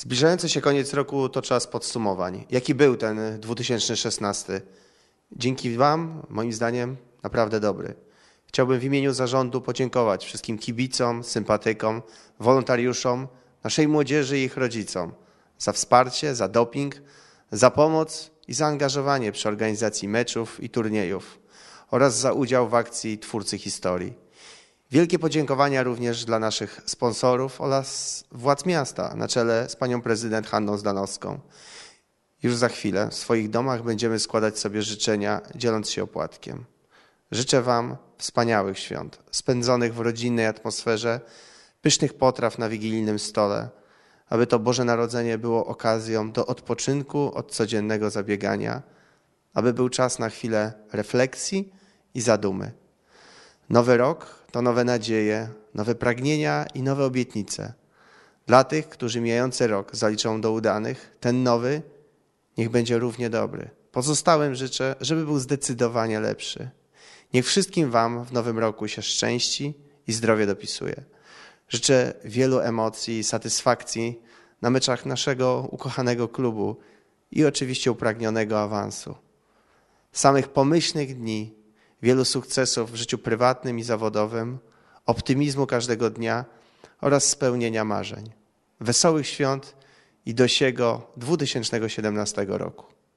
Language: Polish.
Zbliżający się koniec roku to czas podsumowań. Jaki był ten 2016? Dzięki Wam, moim zdaniem, naprawdę dobry. Chciałbym w imieniu zarządu podziękować wszystkim kibicom, sympatykom, wolontariuszom, naszej młodzieży i ich rodzicom za wsparcie, za doping, za pomoc i zaangażowanie przy organizacji meczów i turniejów oraz za udział w akcji Twórcy Historii. Wielkie podziękowania również dla naszych sponsorów oraz władz miasta na czele z panią prezydent Hanną Zdanowską. Już za chwilę w swoich domach będziemy składać sobie życzenia, dzieląc się opłatkiem. Życzę Wam wspaniałych świąt, spędzonych w rodzinnej atmosferze, pysznych potraw na wigilijnym stole, aby to Boże Narodzenie było okazją do odpoczynku od codziennego zabiegania, aby był czas na chwilę refleksji i zadumy Nowy rok to nowe nadzieje, nowe pragnienia i nowe obietnice. Dla tych, którzy mijający rok zaliczą do udanych, ten nowy niech będzie równie dobry. Pozostałym życzę, żeby był zdecydowanie lepszy. Niech wszystkim Wam w nowym roku się szczęści i zdrowie dopisuje. Życzę wielu emocji i satysfakcji na meczach naszego ukochanego klubu i oczywiście upragnionego awansu. Samych pomyślnych dni wielu sukcesów w życiu prywatnym i zawodowym, optymizmu każdego dnia oraz spełnienia marzeń. Wesołych świąt i do siego 2017 roku.